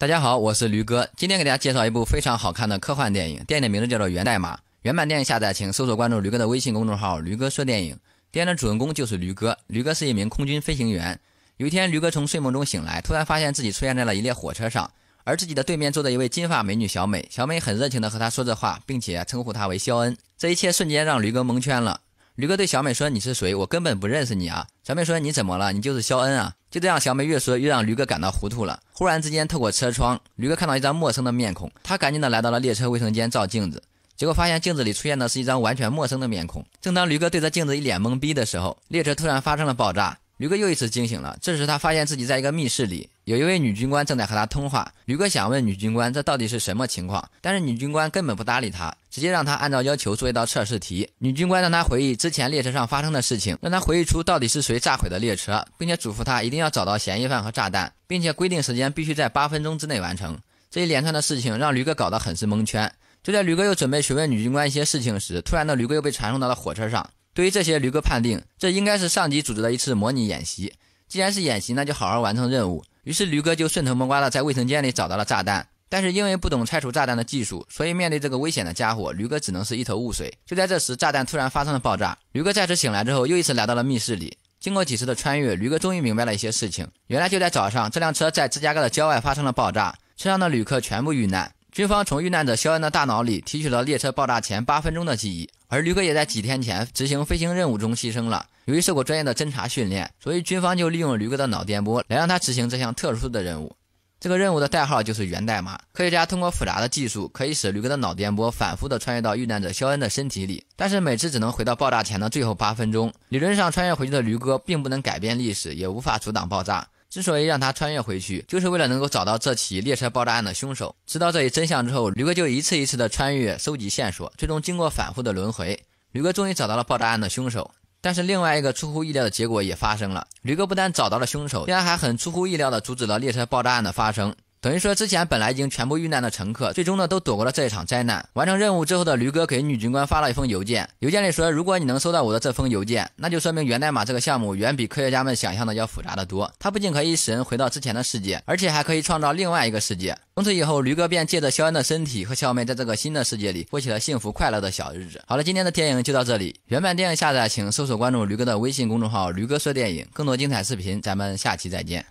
大家好，我是驴哥，今天给大家介绍一部非常好看的科幻电影，电影的名字叫做《源代码》。原版电影下载，请搜索关注驴哥的微信公众号“驴哥说电影”。电影的主人公就是驴哥。驴哥是一名空军飞行员。有一天，驴哥从睡梦中醒来，突然发现自己出现在了一列火车上，而自己的对面坐着一位金发美女小美。小美很热情地和他说着话，并且称呼他为肖恩。这一切瞬间让驴哥蒙圈了。驴哥对小美说：“你是谁？我根本不认识你啊！”小美说：“你怎么了？你就是肖恩啊！”就这样，小美越说越让驴哥感到糊涂了。忽然之间，透过车窗，驴哥看到一张陌生的面孔。他赶紧的来到了列车卫生间照镜子，结果发现镜子里出现的是一张完全陌生的面孔。正当驴哥对着镜子一脸懵逼的时候，列车突然发生了爆炸。驴哥又一次惊醒了。这时，他发现自己在一个密室里，有一位女军官正在和他通话。驴哥想问女军官这到底是什么情况，但是女军官根本不搭理他，直接让他按照要求做一道测试题。女军官让他回忆之前列车上发生的事情，让他回忆出到底是谁炸毁的列车，并且嘱咐他一定要找到嫌疑犯和炸弹，并且规定时间必须在八分钟之内完成。这一连串的事情让驴哥搞得很是蒙圈。就在驴哥又准备询问女军官一些事情时，突然的驴哥又被传送到了火车上。对于这些驴哥判定，这应该是上级组织的一次模拟演习。既然是演习，那就好好完成任务。于是驴哥就顺藤摸瓜的在卫生间里找到了炸弹。但是因为不懂拆除炸弹的技术，所以面对这个危险的家伙，驴哥只能是一头雾水。就在这时，炸弹突然发生了爆炸。驴哥再次醒来之后，又一次来到了密室里。经过几次的穿越，驴哥终于明白了一些事情。原来就在早上，这辆车在芝加哥的郊外发生了爆炸，车上的旅客全部遇难。军方从遇难者肖恩的大脑里提取了列车爆炸前八分钟的记忆。而驴哥也在几天前执行飞行任务中牺牲了。由于受过专业的侦察训练，所以军方就利用驴哥的脑电波来让他执行这项特殊的任务。这个任务的代号就是“源代码”。科学家通过复杂的技术，可以使驴哥的脑电波反复的穿越到遇难者肖恩的身体里，但是每次只能回到爆炸前的最后八分钟。理论上，穿越回去的驴哥并不能改变历史，也无法阻挡爆炸。之所以让他穿越回去，就是为了能够找到这起列车爆炸案的凶手。知道这一真相之后，驴哥就一次一次的穿越收集线索，最终经过反复的轮回，驴哥终于找到了爆炸案的凶手。但是，另外一个出乎意料的结果也发生了：驴哥不但找到了凶手，竟然还很出乎意料的阻止了列车爆炸案的发生。等于说，之前本来已经全部遇难的乘客，最终呢都躲过了这一场灾难。完成任务之后的驴哥给女军官发了一封邮件，邮件里说：“如果你能收到我的这封邮件，那就说明源代码这个项目远比科学家们想象的要复杂的多。它不仅可以使人回到之前的世界，而且还可以创造另外一个世界。”从此以后，驴哥便借着肖恩的身体和肖妹，在这个新的世界里过起了幸福快乐的小日子。好了，今天的电影就到这里。原版电影下载，请搜索关注驴哥的微信公众号“驴哥说电影”，更多精彩视频，咱们下期再见。